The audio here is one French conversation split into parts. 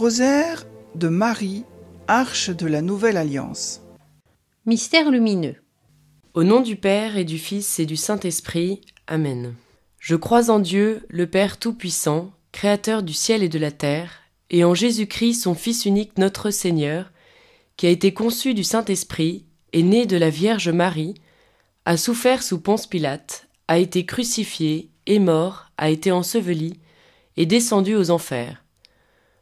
Rosaire de Marie, Arche de la Nouvelle Alliance. Mystère lumineux. Au nom du Père et du Fils et du Saint-Esprit. Amen. Je crois en Dieu, le Père Tout-Puissant, Créateur du ciel et de la terre, et en Jésus-Christ, son Fils unique, notre Seigneur, qui a été conçu du Saint-Esprit, et né de la Vierge Marie, a souffert sous Ponce Pilate, a été crucifié, est mort, a été enseveli, et descendu aux enfers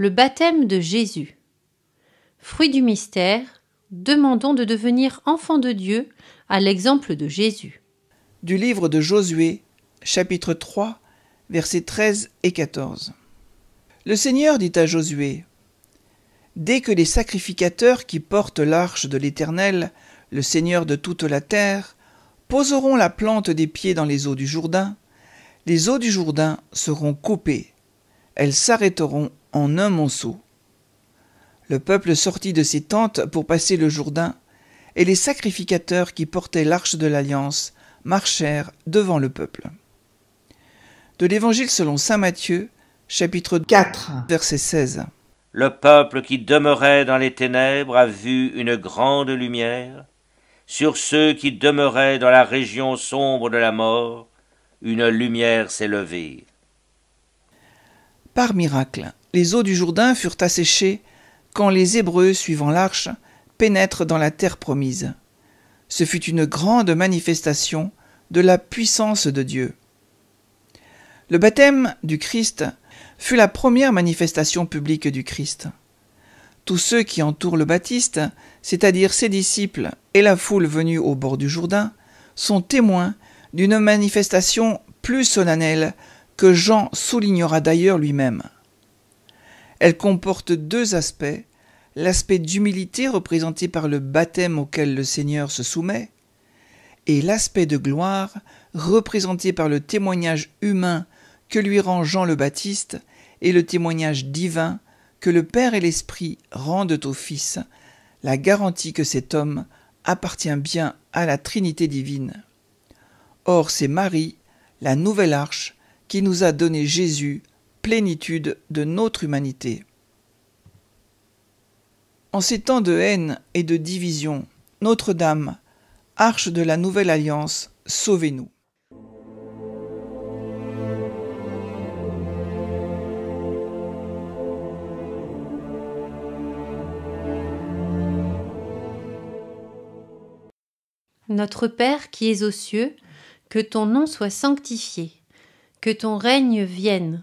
le baptême de Jésus. Fruit du mystère, demandons de devenir enfants de Dieu à l'exemple de Jésus. Du livre de Josué, chapitre 3, versets 13 et 14. Le Seigneur dit à Josué Dès que les sacrificateurs qui portent l'arche de l'Éternel, le Seigneur de toute la terre, poseront la plante des pieds dans les eaux du Jourdain, les eaux du Jourdain seront coupées, elles s'arrêteront en un monceau. Le peuple sortit de ses tentes pour passer le Jourdain, et les sacrificateurs qui portaient l'arche de l'alliance marchèrent devant le peuple. De l'Évangile selon saint Matthieu, chapitre 4, verset 16. Le peuple qui demeurait dans les ténèbres a vu une grande lumière. Sur ceux qui demeuraient dans la région sombre de la mort, une lumière s'est levée. Par miracle, les eaux du Jourdain furent asséchées quand les Hébreux, suivant l'arche, pénètrent dans la terre promise. Ce fut une grande manifestation de la puissance de Dieu. Le baptême du Christ fut la première manifestation publique du Christ. Tous ceux qui entourent le Baptiste, c'est-à-dire ses disciples et la foule venue au bord du Jourdain, sont témoins d'une manifestation plus solennelle que Jean soulignera d'ailleurs lui-même. Elle comporte deux aspects, l'aspect d'humilité représenté par le baptême auquel le Seigneur se soumet, et l'aspect de gloire représenté par le témoignage humain que lui rend Jean le Baptiste et le témoignage divin que le Père et l'Esprit rendent au Fils, la garantie que cet homme appartient bien à la Trinité divine. Or c'est Marie, la nouvelle arche, qui nous a donné Jésus plénitude de notre humanité. En ces temps de haine et de division, Notre-Dame, arche de la nouvelle alliance, sauvez-nous. Notre Père qui es aux cieux, que ton nom soit sanctifié, que ton règne vienne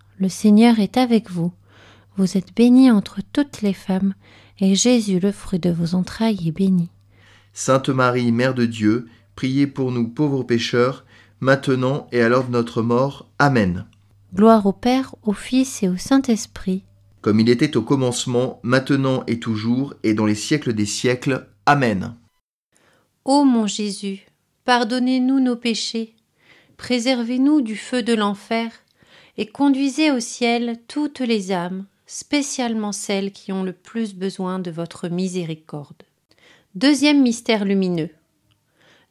le Seigneur est avec vous. Vous êtes bénie entre toutes les femmes, et Jésus, le fruit de vos entrailles, est béni. Sainte Marie, Mère de Dieu, priez pour nous pauvres pécheurs, maintenant et à l'heure de notre mort. Amen. Gloire au Père, au Fils et au Saint-Esprit. Comme il était au commencement, maintenant et toujours, et dans les siècles des siècles. Amen. Ô mon Jésus, pardonnez-nous nos péchés, préservez-nous du feu de l'enfer et conduisez au ciel toutes les âmes, spécialement celles qui ont le plus besoin de votre miséricorde. Deuxième mystère lumineux.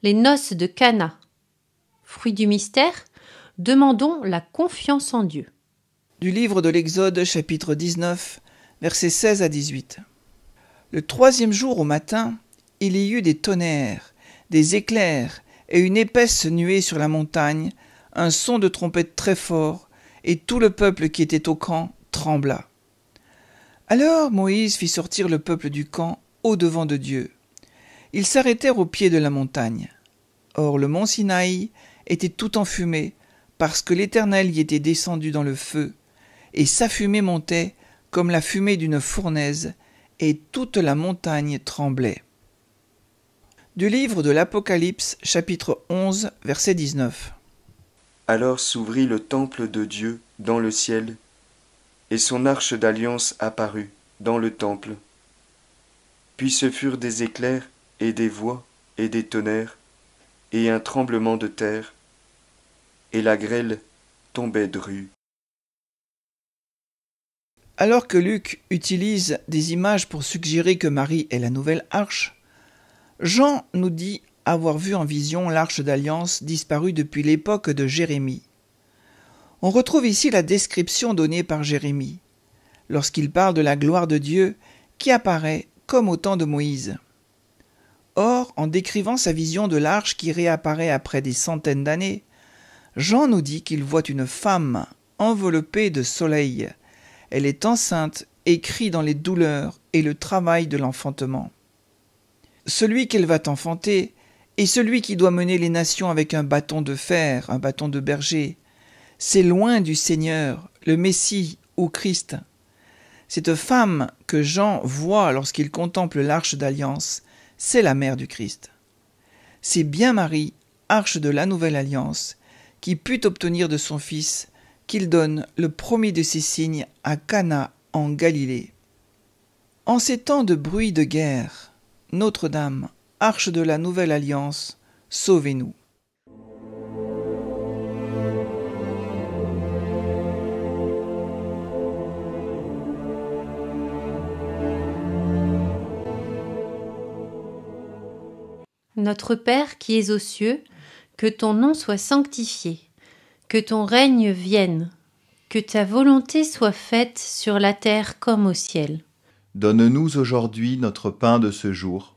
Les noces de Cana. Fruit du mystère, demandons la confiance en Dieu. Du livre de l'Exode chapitre 19, versets 16 à 18. Le troisième jour au matin, il y eut des tonnerres, des éclairs et une épaisse nuée sur la montagne, un son de trompette très fort, et tout le peuple qui était au camp trembla. Alors Moïse fit sortir le peuple du camp au devant de Dieu. Ils s'arrêtèrent au pied de la montagne. Or le mont Sinaï était tout en fumée, parce que l'Éternel y était descendu dans le feu, et sa fumée montait comme la fumée d'une fournaise, et toute la montagne tremblait. Du livre de l'Apocalypse chapitre 11 verset 19. Alors s'ouvrit le temple de Dieu dans le ciel, et son arche d'alliance apparut dans le temple. Puis ce furent des éclairs et des voix et des tonnerres, et un tremblement de terre, et la grêle tombait de rue. Alors que Luc utilise des images pour suggérer que Marie est la nouvelle arche, Jean nous dit avoir vu en vision l'arche d'alliance disparue depuis l'époque de Jérémie. On retrouve ici la description donnée par Jérémie, lorsqu'il parle de la gloire de Dieu qui apparaît comme au temps de Moïse. Or, en décrivant sa vision de l'arche qui réapparaît après des centaines d'années, Jean nous dit qu'il voit une femme enveloppée de soleil. Elle est enceinte et crie dans les douleurs et le travail de l'enfantement. Celui qu'elle va enfanter et celui qui doit mener les nations avec un bâton de fer, un bâton de berger, c'est loin du Seigneur, le Messie ou Christ. Cette femme que Jean voit lorsqu'il contemple l'arche d'alliance, c'est la mère du Christ. C'est bien Marie, arche de la nouvelle alliance, qui put obtenir de son fils qu'il donne le premier de ses signes à Cana en Galilée. En ces temps de bruit de guerre, Notre-Dame, Arche de la Nouvelle Alliance, sauvez-nous. Notre Père qui es aux cieux, que ton nom soit sanctifié, que ton règne vienne, que ta volonté soit faite sur la terre comme au ciel. Donne-nous aujourd'hui notre pain de ce jour.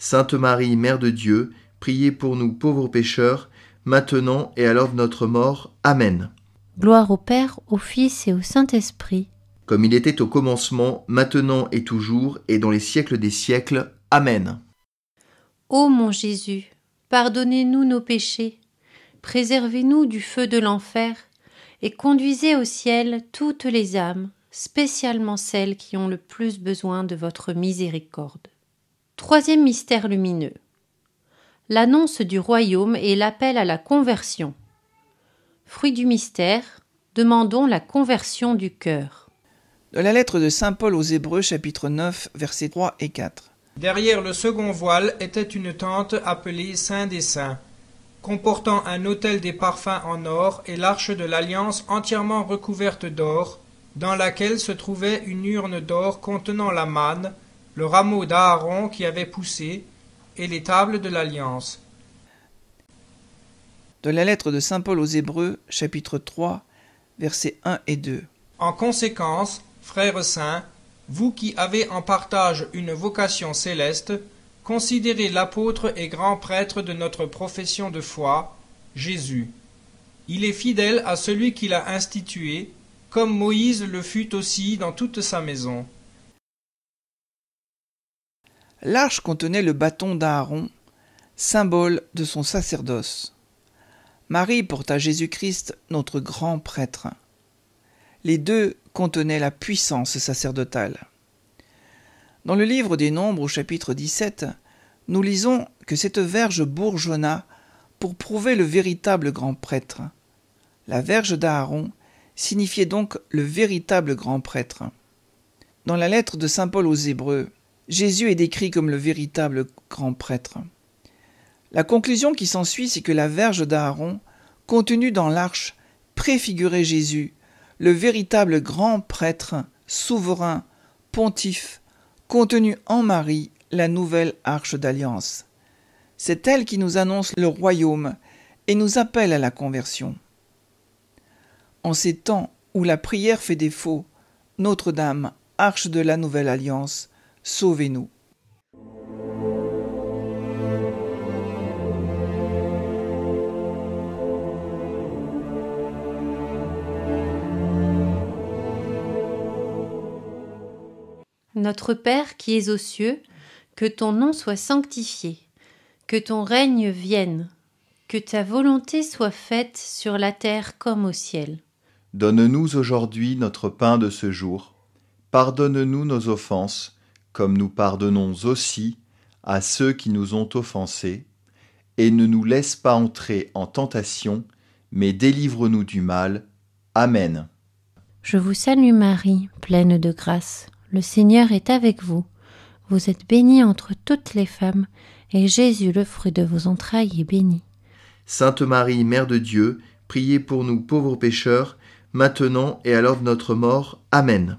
Sainte Marie, Mère de Dieu, priez pour nous pauvres pécheurs, maintenant et à l'heure de notre mort. Amen. Gloire au Père, au Fils et au Saint-Esprit. Comme il était au commencement, maintenant et toujours, et dans les siècles des siècles. Amen. Ô mon Jésus, pardonnez-nous nos péchés, préservez-nous du feu de l'enfer, et conduisez au ciel toutes les âmes, spécialement celles qui ont le plus besoin de votre miséricorde. Troisième mystère lumineux. L'annonce du royaume et l'appel à la conversion. Fruit du mystère, demandons la conversion du cœur. De la lettre de Saint Paul aux Hébreux chapitre 9 versets 3 et 4. Derrière le second voile était une tente appelée Saint des Saints, comportant un autel des parfums en or et l'arche de l'alliance entièrement recouverte d'or, dans laquelle se trouvait une urne d'or contenant la manne, le rameau d'Aaron qui avait poussé, et les tables de l'Alliance. De la lettre de Saint Paul aux Hébreux, chapitre 3, versets 1 et 2. En conséquence, frères saints, vous qui avez en partage une vocation céleste, considérez l'apôtre et grand prêtre de notre profession de foi, Jésus. Il est fidèle à celui qui l'a institué, comme Moïse le fut aussi dans toute sa maison. L'arche contenait le bâton d'Aaron, symbole de son sacerdoce. Marie porta Jésus-Christ, notre grand prêtre. Les deux contenaient la puissance sacerdotale. Dans le livre des Nombres au chapitre 17, nous lisons que cette verge bourgeonna pour prouver le véritable grand prêtre. La verge d'Aaron signifiait donc le véritable grand prêtre. Dans la lettre de Saint Paul aux Hébreux, Jésus est décrit comme le véritable grand prêtre. La conclusion qui s'ensuit, c'est que la verge d'Aaron, contenue dans l'arche, préfigurait Jésus, le véritable grand prêtre, souverain, pontife, contenu en Marie, la nouvelle arche d'alliance. C'est elle qui nous annonce le royaume et nous appelle à la conversion. En ces temps où la prière fait défaut, Notre-Dame, arche de la nouvelle alliance, Sauvez-nous. Notre Père qui es aux cieux, que ton nom soit sanctifié, que ton règne vienne, que ta volonté soit faite sur la terre comme au ciel. Donne-nous aujourd'hui notre pain de ce jour. Pardonne-nous nos offenses comme nous pardonnons aussi à ceux qui nous ont offensés, et ne nous laisse pas entrer en tentation, mais délivre-nous du mal. Amen. Je vous salue Marie, pleine de grâce. Le Seigneur est avec vous. Vous êtes bénie entre toutes les femmes, et Jésus, le fruit de vos entrailles, est béni. Sainte Marie, Mère de Dieu, priez pour nous pauvres pécheurs, maintenant et à l'heure de notre mort. Amen.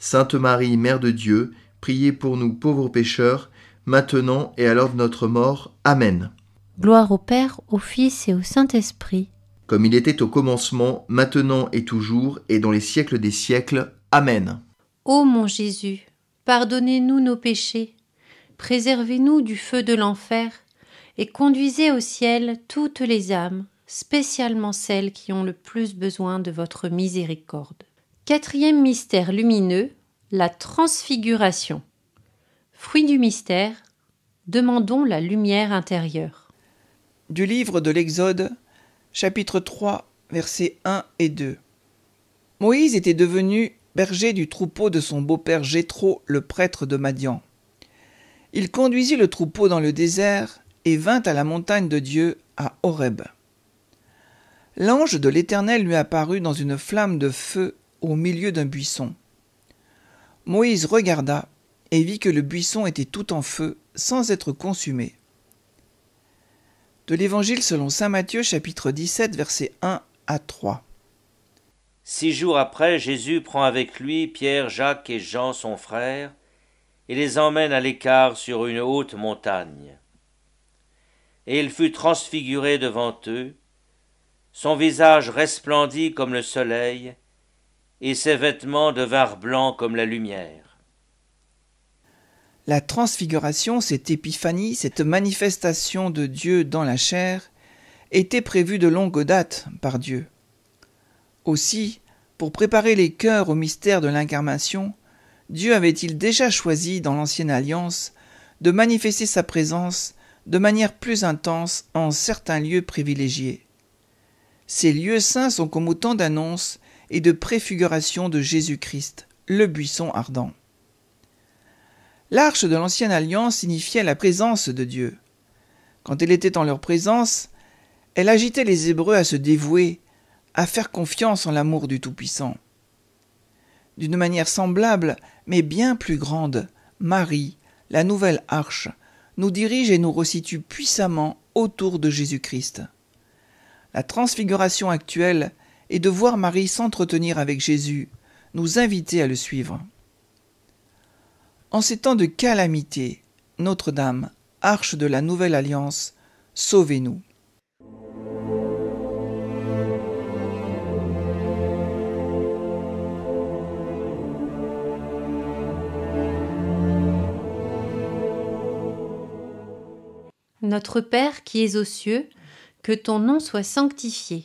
Sainte Marie, Mère de Dieu, priez pour nous pauvres pécheurs, maintenant et à l'heure de notre mort. Amen. Gloire au Père, au Fils et au Saint-Esprit. Comme il était au commencement, maintenant et toujours, et dans les siècles des siècles. Amen. Ô mon Jésus, pardonnez-nous nos péchés, préservez-nous du feu de l'enfer, et conduisez au ciel toutes les âmes, spécialement celles qui ont le plus besoin de votre miséricorde. Quatrième mystère lumineux, la transfiguration. Fruit du mystère, demandons la lumière intérieure. Du livre de l'Exode, chapitre 3, versets 1 et 2. Moïse était devenu berger du troupeau de son beau-père Jéthro, le prêtre de Madian. Il conduisit le troupeau dans le désert et vint à la montagne de Dieu, à Horeb. L'ange de l'Éternel lui apparut dans une flamme de feu au milieu d'un buisson. Moïse regarda et vit que le buisson était tout en feu, sans être consumé. De l'Évangile selon saint Matthieu chapitre 17 versets 1 à 3. Six jours après, Jésus prend avec lui Pierre, Jacques et Jean son frère, et les emmène à l'écart sur une haute montagne. Et il fut transfiguré devant eux, son visage resplendit comme le soleil, et ses vêtements devinrent blancs comme la lumière. La transfiguration, cette épiphanie, cette manifestation de Dieu dans la chair, était prévue de longue date par Dieu. Aussi, pour préparer les cœurs au mystère de l'incarnation, Dieu avait-il déjà choisi dans l'ancienne alliance de manifester sa présence de manière plus intense en certains lieux privilégiés. Ces lieux saints sont comme autant d'annonces et de préfiguration de Jésus-Christ, le buisson ardent. L'arche de l'ancienne alliance signifiait la présence de Dieu. Quand elle était en leur présence, elle agitait les Hébreux à se dévouer, à faire confiance en l'amour du Tout-Puissant. D'une manière semblable, mais bien plus grande, Marie, la nouvelle arche, nous dirige et nous resitue puissamment autour de Jésus-Christ. La transfiguration actuelle et de voir Marie s'entretenir avec Jésus, nous inviter à le suivre. En ces temps de calamité, Notre-Dame, arche de la nouvelle alliance, sauvez-nous. Notre Père qui es aux cieux, que ton nom soit sanctifié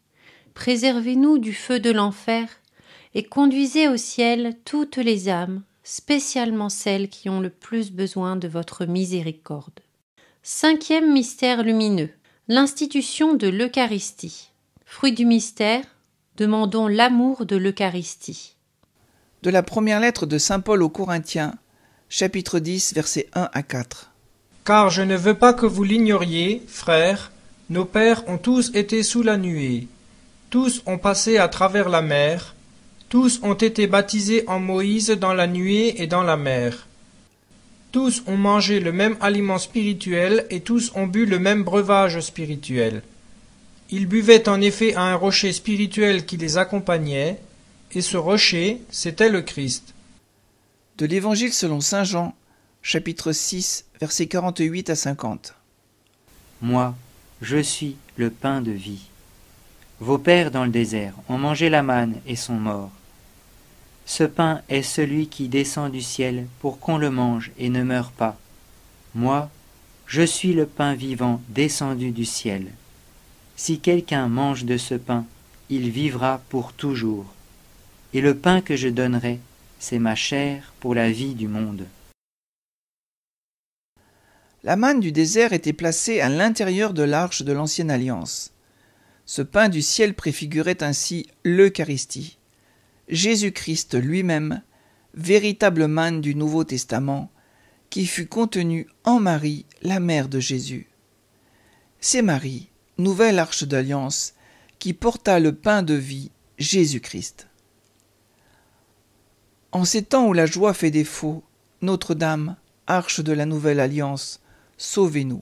préservez-nous du feu de l'enfer, et conduisez au ciel toutes les âmes, spécialement celles qui ont le plus besoin de votre miséricorde. Cinquième mystère lumineux. L'institution de l'Eucharistie. Fruit du mystère, demandons l'amour de l'Eucharistie. De la première lettre de Saint Paul aux Corinthiens, chapitre 10, versets 1 à 4. Car je ne veux pas que vous l'ignoriez, frères, nos pères ont tous été sous la nuée tous ont passé à travers la mer, tous ont été baptisés en Moïse dans la nuée et dans la mer. Tous ont mangé le même aliment spirituel et tous ont bu le même breuvage spirituel. Ils buvaient en effet à un rocher spirituel qui les accompagnait, et ce rocher, c'était le Christ. De l'Évangile selon Saint Jean, chapitre 6, versets 48 à 50. Moi, je suis le pain de vie. Vos pères dans le désert ont mangé la manne et sont morts. Ce pain est celui qui descend du ciel pour qu'on le mange et ne meure pas. Moi, je suis le pain vivant descendu du ciel. Si quelqu'un mange de ce pain, il vivra pour toujours. Et le pain que je donnerai, c'est ma chair pour la vie du monde. La manne du désert était placée à l'intérieur de l'arche de l'ancienne alliance. Ce pain du ciel préfigurait ainsi l'Eucharistie. Jésus-Christ lui-même, véritable manne du Nouveau Testament, qui fut contenu en Marie, la mère de Jésus. C'est Marie, nouvelle arche d'alliance, qui porta le pain de vie, Jésus-Christ. En ces temps où la joie fait défaut, Notre-Dame, arche de la nouvelle alliance, sauvez-nous.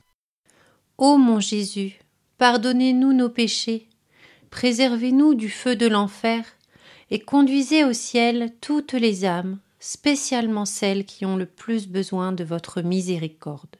Ô mon Jésus, pardonnez-nous nos péchés, préservez-nous du feu de l'enfer, et conduisez au ciel toutes les âmes, spécialement celles qui ont le plus besoin de votre miséricorde.